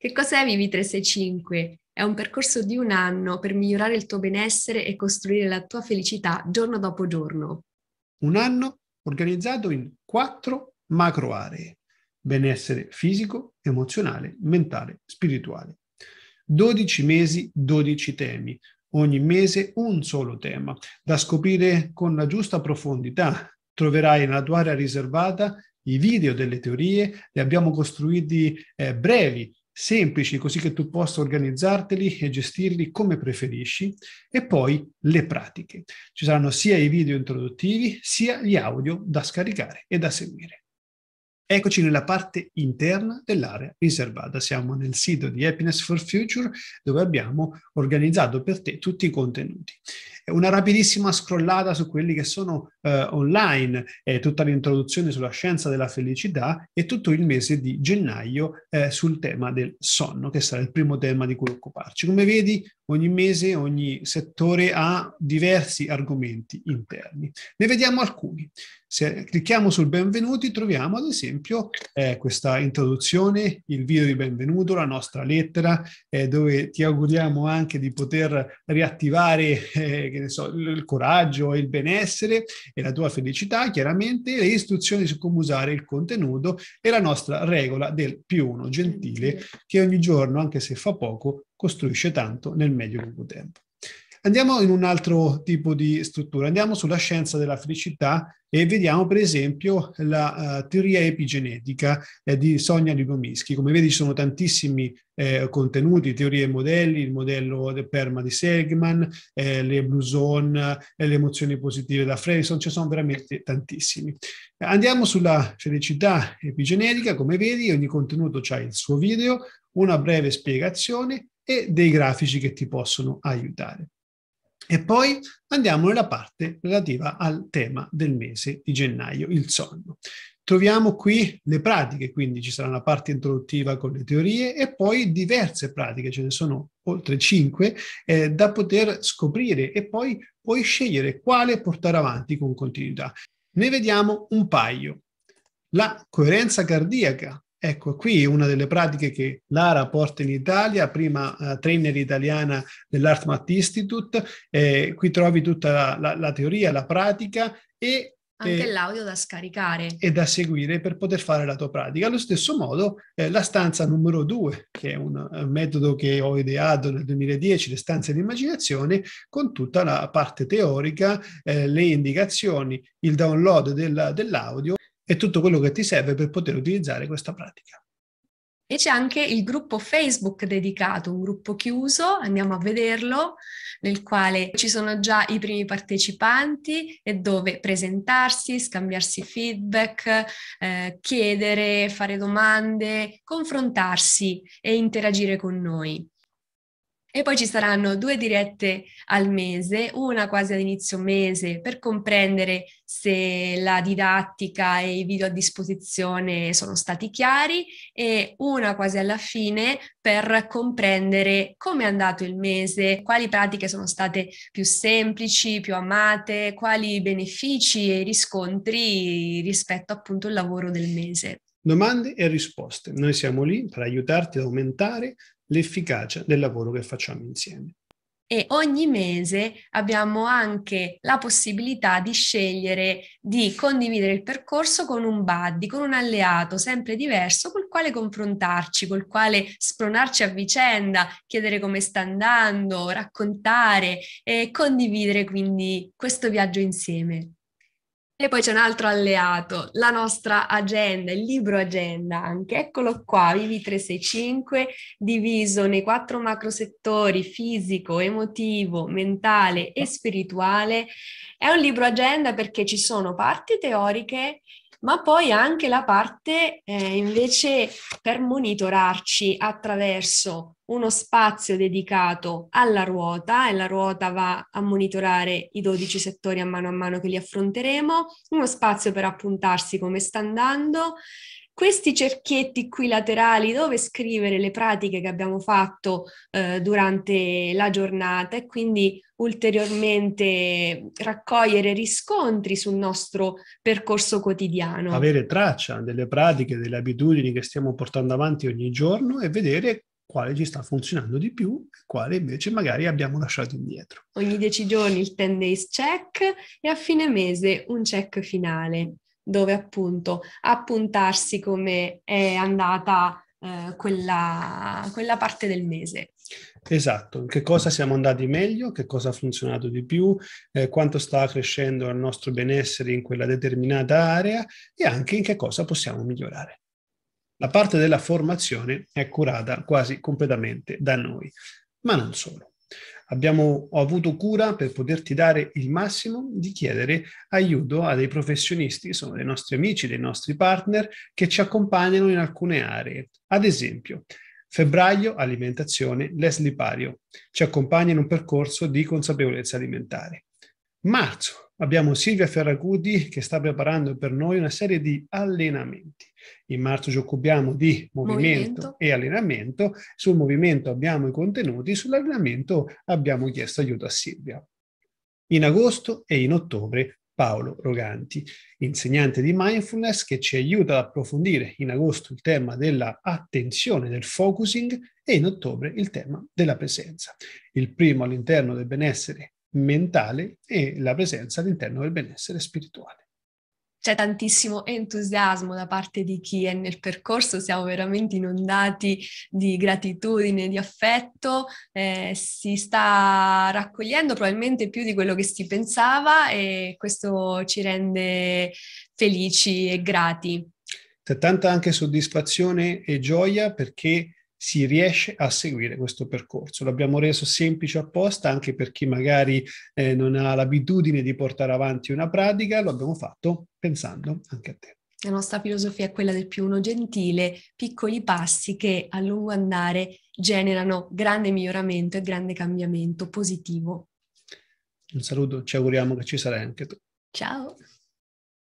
Che cos'è Vivi 365? È un percorso di un anno per migliorare il tuo benessere e costruire la tua felicità giorno dopo giorno. Un anno organizzato in quattro macro aree. Benessere fisico, emozionale, mentale, spirituale. 12 mesi, 12 temi. Ogni mese un solo tema, da scoprire con la giusta profondità. Troverai nella tua area riservata i video delle teorie, li abbiamo costruiti eh, brevi semplici così che tu possa organizzarteli e gestirli come preferisci e poi le pratiche. Ci saranno sia i video introduttivi sia gli audio da scaricare e da seguire. Eccoci nella parte interna dell'area riservata. Siamo nel sito di Happiness for Future dove abbiamo organizzato per te tutti i contenuti una rapidissima scrollata su quelli che sono eh, online, eh, tutta l'introduzione sulla scienza della felicità e tutto il mese di gennaio eh, sul tema del sonno, che sarà il primo tema di cui occuparci. Come vedi, ogni mese, ogni settore ha diversi argomenti interni. Ne vediamo alcuni. Se clicchiamo sul benvenuti troviamo ad esempio eh, questa introduzione, il video di benvenuto, la nostra lettera, eh, dove ti auguriamo anche di poter riattivare eh, che ne so, il coraggio, il benessere e la tua felicità, chiaramente, le istruzioni su come usare il contenuto e la nostra regola del più uno gentile che ogni giorno, anche se fa poco, costruisce tanto nel medio e lungo tempo. Andiamo in un altro tipo di struttura, andiamo sulla scienza della felicità e vediamo per esempio la uh, teoria epigenetica eh, di Sonia Ligomischi. Come vedi ci sono tantissimi eh, contenuti, teorie e modelli, il modello del perma di Selgman, eh, le blue zone, eh, le emozioni positive da Freison, ci sono veramente tantissimi. Andiamo sulla felicità epigenetica, come vedi ogni contenuto ha il suo video, una breve spiegazione e dei grafici che ti possono aiutare. E poi andiamo nella parte relativa al tema del mese di gennaio, il sonno. Troviamo qui le pratiche, quindi ci sarà una parte introduttiva con le teorie e poi diverse pratiche, ce ne sono oltre 5, eh, da poter scoprire e poi puoi scegliere quale portare avanti con continuità. Ne vediamo un paio. La coerenza cardiaca, Ecco, qui una delle pratiche che Lara porta in Italia, prima eh, trainer italiana dell'Artmat Institute, eh, qui trovi tutta la, la, la, teoria, la pratica e... Anche eh, l'audio da scaricare. E da seguire per poter fare la tua pratica. Allo stesso modo, eh, la stanza numero 2, che è un, un eh, metodo che ho ideato nel 2010, le stanze di immaginazione, con tutta la parte teorica, eh, le indicazioni, il download della, dell'audio e tutto quello che ti serve per poter utilizzare questa pratica. E c'è anche il gruppo Facebook dedicato, un gruppo chiuso, andiamo a vederlo, nel quale ci sono già i primi partecipanti e dove presentarsi, scambiarsi feedback, eh, chiedere, fare domande, confrontarsi e interagire con noi. E poi ci saranno due dirette al mese, una quasi ad inizio mese per comprendere se la didattica e i video a disposizione sono stati chiari e una quasi alla fine per comprendere come è andato il mese, quali pratiche sono state più semplici, più amate, quali benefici e riscontri rispetto appunto al lavoro del mese domande e risposte. Noi siamo lì per aiutarti ad aumentare l'efficacia del lavoro che facciamo insieme. E ogni mese abbiamo anche la possibilità di scegliere di condividere il percorso con un buddy, con un alleato sempre diverso, col quale confrontarci, col quale spronarci a vicenda, chiedere come sta andando, raccontare e condividere quindi questo viaggio insieme. E poi c'è un altro alleato, la nostra agenda, il libro agenda anche, eccolo qua, Vivi 365, diviso nei quattro macro settori fisico, emotivo, mentale e spirituale. È un libro agenda perché ci sono parti teoriche ma poi anche la parte eh, invece per monitorarci attraverso uno spazio dedicato alla ruota e la ruota va a monitorare i 12 settori a mano a mano che li affronteremo, uno spazio per appuntarsi come sta andando questi cerchietti qui laterali dove scrivere le pratiche che abbiamo fatto eh, durante la giornata e quindi ulteriormente raccogliere riscontri sul nostro percorso quotidiano. Avere traccia delle pratiche, delle abitudini che stiamo portando avanti ogni giorno e vedere quale ci sta funzionando di più e quale invece magari abbiamo lasciato indietro. Ogni 10 giorni il 10 days check e a fine mese un check finale dove appunto appuntarsi come è andata eh, quella, quella parte del mese. Esatto, che cosa siamo andati meglio, che cosa ha funzionato di più, eh, quanto sta crescendo il nostro benessere in quella determinata area e anche in che cosa possiamo migliorare. La parte della formazione è curata quasi completamente da noi, ma non solo. Abbiamo, ho avuto cura per poterti dare il massimo di chiedere aiuto a dei professionisti, sono dei nostri amici, dei nostri partner, che ci accompagnano in alcune aree. Ad esempio, Febbraio alimentazione Leslie Pario. Ci accompagna in un percorso di consapevolezza alimentare. Marzo Abbiamo Silvia Ferragudi che sta preparando per noi una serie di allenamenti. In marzo ci occupiamo di movimento, movimento. e allenamento. Sul movimento abbiamo i contenuti, sull'allenamento abbiamo chiesto aiuto a Silvia. In agosto e in ottobre Paolo Roganti, insegnante di mindfulness che ci aiuta ad approfondire in agosto il tema dell'attenzione, del focusing e in ottobre il tema della presenza. Il primo all'interno del benessere mentale e la presenza all'interno del benessere spirituale c'è tantissimo entusiasmo da parte di chi è nel percorso, siamo veramente inondati di gratitudine, di affetto, eh, si sta raccogliendo probabilmente più di quello che si pensava e questo ci rende felici e grati. C'è tanta anche soddisfazione e gioia perché si riesce a seguire questo percorso. L'abbiamo reso semplice apposta anche per chi magari eh, non ha l'abitudine di portare avanti una pratica, lo abbiamo fatto pensando anche a te. La nostra filosofia è quella del più uno gentile, piccoli passi che a lungo andare generano grande miglioramento e grande cambiamento positivo. Un saluto, ci auguriamo che ci sarai anche tu. Ciao!